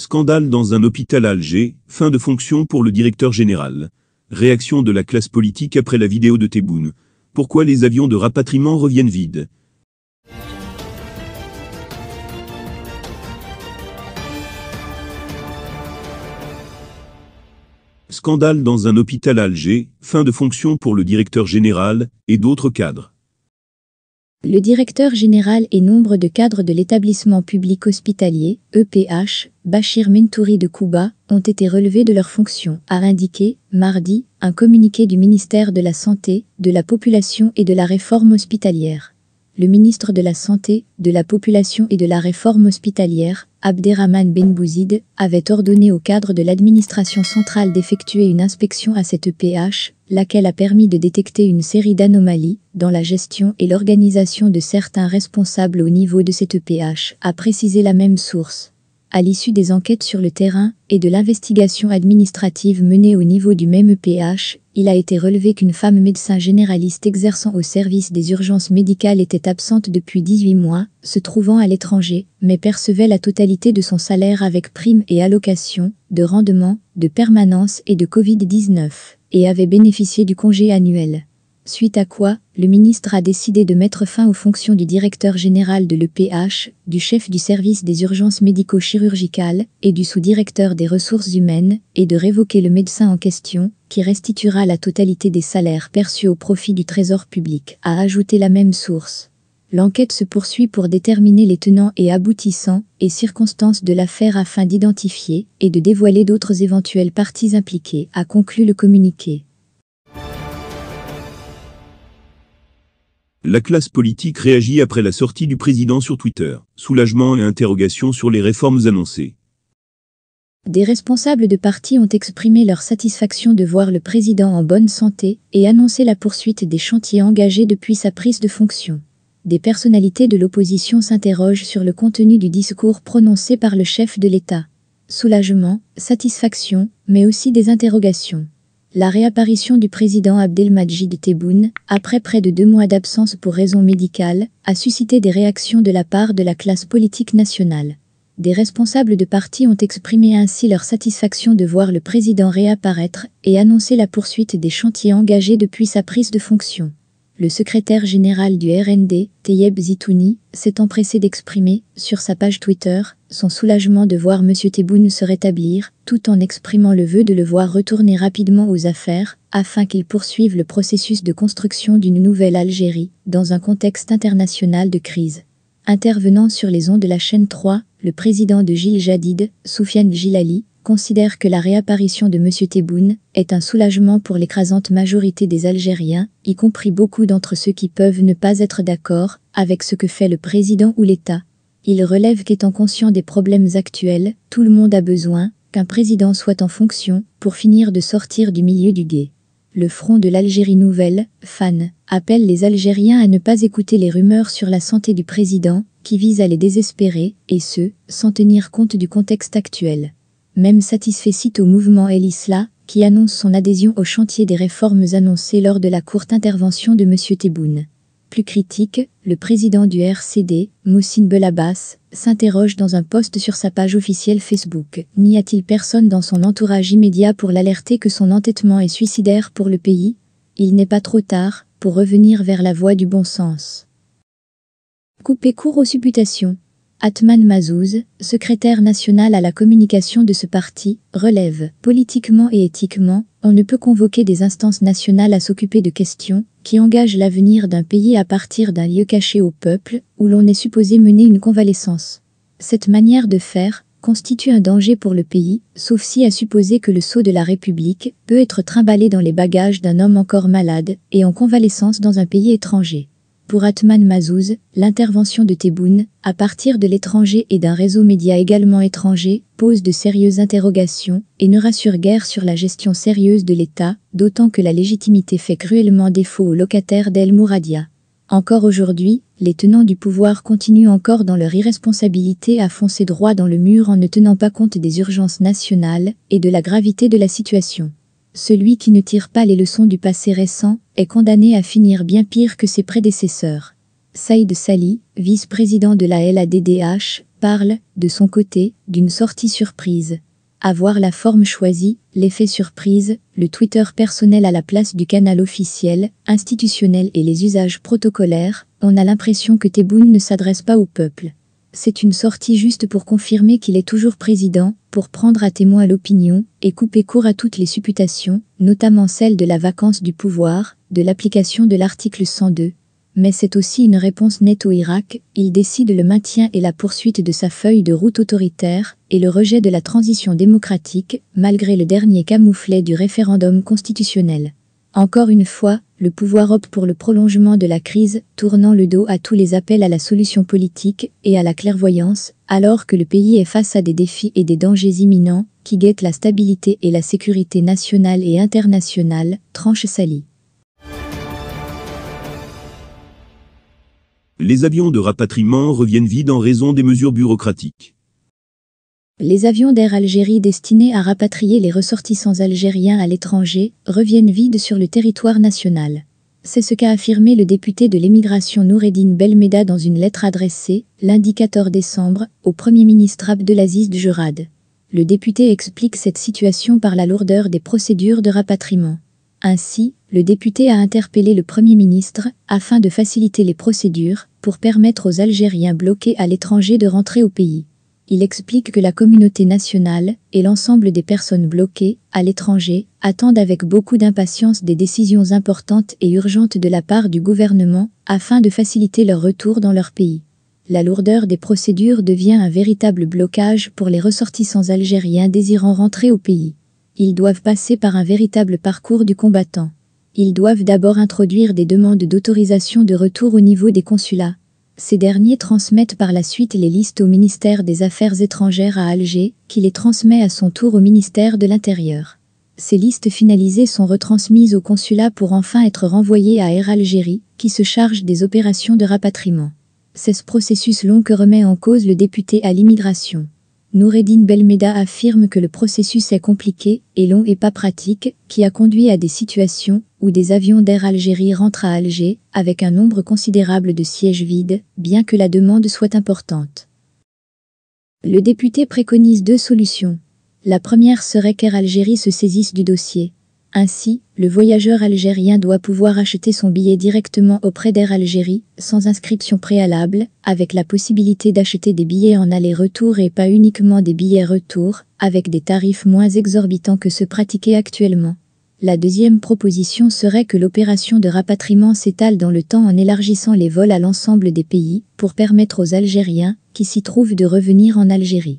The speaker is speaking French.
Scandale dans un hôpital à Alger, fin de fonction pour le directeur général. Réaction de la classe politique après la vidéo de Tebboune. Pourquoi les avions de rapatriement reviennent vides Scandale dans un hôpital à Alger, fin de fonction pour le directeur général et d'autres cadres. Le directeur général et nombre de cadres de l'établissement public hospitalier, EPH, Bachir Mentouri de Kouba, ont été relevés de leurs fonctions, a indiqué, mardi, un communiqué du ministère de la Santé, de la Population et de la Réforme hospitalière le ministre de la Santé, de la Population et de la Réforme hospitalière, Abderrahman Ben Bouzid, avait ordonné au cadre de l'administration centrale d'effectuer une inspection à cette EPH, laquelle a permis de détecter une série d'anomalies dans la gestion et l'organisation de certains responsables au niveau de cette EPH, a précisé la même source à l'issue des enquêtes sur le terrain et de l'investigation administrative menée au niveau du même EPH, il a été relevé qu'une femme médecin généraliste exerçant au service des urgences médicales était absente depuis 18 mois, se trouvant à l'étranger, mais percevait la totalité de son salaire avec primes et allocations, de rendement, de permanence et de Covid-19, et avait bénéficié du congé annuel suite à quoi le ministre a décidé de mettre fin aux fonctions du directeur général de l'EPH, du chef du service des urgences médico-chirurgicales et du sous-directeur des ressources humaines, et de révoquer le médecin en question, qui restituera la totalité des salaires perçus au profit du Trésor public, a ajouté la même source. L'enquête se poursuit pour déterminer les tenants et aboutissants et circonstances de l'affaire afin d'identifier et de dévoiler d'autres éventuelles parties impliquées, a conclu le communiqué. La classe politique réagit après la sortie du président sur Twitter. Soulagement et interrogation sur les réformes annoncées. Des responsables de partis ont exprimé leur satisfaction de voir le président en bonne santé et annoncé la poursuite des chantiers engagés depuis sa prise de fonction. Des personnalités de l'opposition s'interrogent sur le contenu du discours prononcé par le chef de l'État. Soulagement, satisfaction, mais aussi des interrogations la réapparition du président Abdelmajid Tebboune, après près de deux mois d'absence pour raisons médicales, a suscité des réactions de la part de la classe politique nationale. Des responsables de partis ont exprimé ainsi leur satisfaction de voir le président réapparaître et annoncer la poursuite des chantiers engagés depuis sa prise de fonction le secrétaire général du RND, Teyeb Zitouni, s'est empressé d'exprimer, sur sa page Twitter, son soulagement de voir M. Tebboune se rétablir, tout en exprimant le vœu de le voir retourner rapidement aux affaires, afin qu'il poursuive le processus de construction d'une nouvelle Algérie, dans un contexte international de crise. Intervenant sur les ondes de la chaîne 3, le président de Gilles Jadid, Soufiane Gilali, considère que la réapparition de M. Tebboune est un soulagement pour l'écrasante majorité des Algériens, y compris beaucoup d'entre ceux qui peuvent ne pas être d'accord avec ce que fait le président ou l'État. Il relève qu'étant conscient des problèmes actuels, tout le monde a besoin qu'un président soit en fonction pour finir de sortir du milieu du guet. Le Front de l'Algérie Nouvelle, FAN, appelle les Algériens à ne pas écouter les rumeurs sur la santé du président, qui vise à les désespérer, et ce, sans tenir compte du contexte actuel même satisfait au mouvement El qui annonce son adhésion au chantier des réformes annoncées lors de la courte intervention de M. Tebboune. Plus critique, le président du RCD, Moussine Belabas, s'interroge dans un post sur sa page officielle Facebook. N'y a-t-il personne dans son entourage immédiat pour l'alerter que son entêtement est suicidaire pour le pays Il n'est pas trop tard pour revenir vers la voie du bon sens. Coupez court aux supputations. Atman Mazouz, secrétaire national à la communication de ce parti, relève « Politiquement et éthiquement, on ne peut convoquer des instances nationales à s'occuper de questions qui engagent l'avenir d'un pays à partir d'un lieu caché au peuple où l'on est supposé mener une convalescence. Cette manière de faire constitue un danger pour le pays, sauf si à supposer que le sceau de la République peut être trimballé dans les bagages d'un homme encore malade et en convalescence dans un pays étranger. Pour Atman Mazouz, l'intervention de Tebboune, à partir de l'étranger et d'un réseau média également étranger, pose de sérieuses interrogations et ne rassure guère sur la gestion sérieuse de l'État, d'autant que la légitimité fait cruellement défaut aux locataires d'El Mouradia. Encore aujourd'hui, les tenants du pouvoir continuent encore dans leur irresponsabilité à foncer droit dans le mur en ne tenant pas compte des urgences nationales et de la gravité de la situation. Celui qui ne tire pas les leçons du passé récent est condamné à finir bien pire que ses prédécesseurs. Saïd Sali, vice-président de la LADDH, parle, de son côté, d'une sortie surprise. Avoir la forme choisie, l'effet surprise, le Twitter personnel à la place du canal officiel, institutionnel et les usages protocolaires, on a l'impression que Tebboune ne s'adresse pas au peuple. C'est une sortie juste pour confirmer qu'il est toujours président, pour prendre à témoin l'opinion et couper court à toutes les supputations, notamment celle de la vacance du pouvoir, de l'application de l'article 102. Mais c'est aussi une réponse nette au Irak, il décide le maintien et la poursuite de sa feuille de route autoritaire et le rejet de la transition démocratique, malgré le dernier camouflet du référendum constitutionnel. Encore une fois, le pouvoir opte pour le prolongement de la crise, tournant le dos à tous les appels à la solution politique et à la clairvoyance, alors que le pays est face à des défis et des dangers imminents qui guettent la stabilité et la sécurité nationale et internationale, tranche Sally. Les avions de rapatriement reviennent vides en raison des mesures bureaucratiques. Les avions d'Air Algérie destinés à rapatrier les ressortissants algériens à l'étranger reviennent vides sur le territoire national. C'est ce qu'a affirmé le député de l'émigration Noureddine Belmeda dans une lettre adressée, lundi 14 décembre, au Premier ministre Abdelaziz Djurad. Le député explique cette situation par la lourdeur des procédures de rapatriement. Ainsi, le député a interpellé le Premier ministre afin de faciliter les procédures pour permettre aux Algériens bloqués à l'étranger de rentrer au pays il explique que la communauté nationale et l'ensemble des personnes bloquées à l'étranger attendent avec beaucoup d'impatience des décisions importantes et urgentes de la part du gouvernement afin de faciliter leur retour dans leur pays. La lourdeur des procédures devient un véritable blocage pour les ressortissants algériens désirant rentrer au pays. Ils doivent passer par un véritable parcours du combattant. Ils doivent d'abord introduire des demandes d'autorisation de retour au niveau des consulats, ces derniers transmettent par la suite les listes au ministère des Affaires étrangères à Alger, qui les transmet à son tour au ministère de l'Intérieur. Ces listes finalisées sont retransmises au consulat pour enfin être renvoyées à Air Algérie, qui se charge des opérations de rapatriement. C'est ce processus long que remet en cause le député à l'immigration. Noureddin Belmeda affirme que le processus est compliqué et long et pas pratique, qui a conduit à des situations où des avions d'Air Algérie rentrent à Alger avec un nombre considérable de sièges vides, bien que la demande soit importante. Le député préconise deux solutions. La première serait qu'Air Algérie se saisisse du dossier. Ainsi, le voyageur algérien doit pouvoir acheter son billet directement auprès d'Air Algérie, sans inscription préalable, avec la possibilité d'acheter des billets en aller-retour et pas uniquement des billets retour, avec des tarifs moins exorbitants que ceux pratiqués actuellement. La deuxième proposition serait que l'opération de rapatriement s'étale dans le temps en élargissant les vols à l'ensemble des pays, pour permettre aux Algériens, qui s'y trouvent, de revenir en Algérie.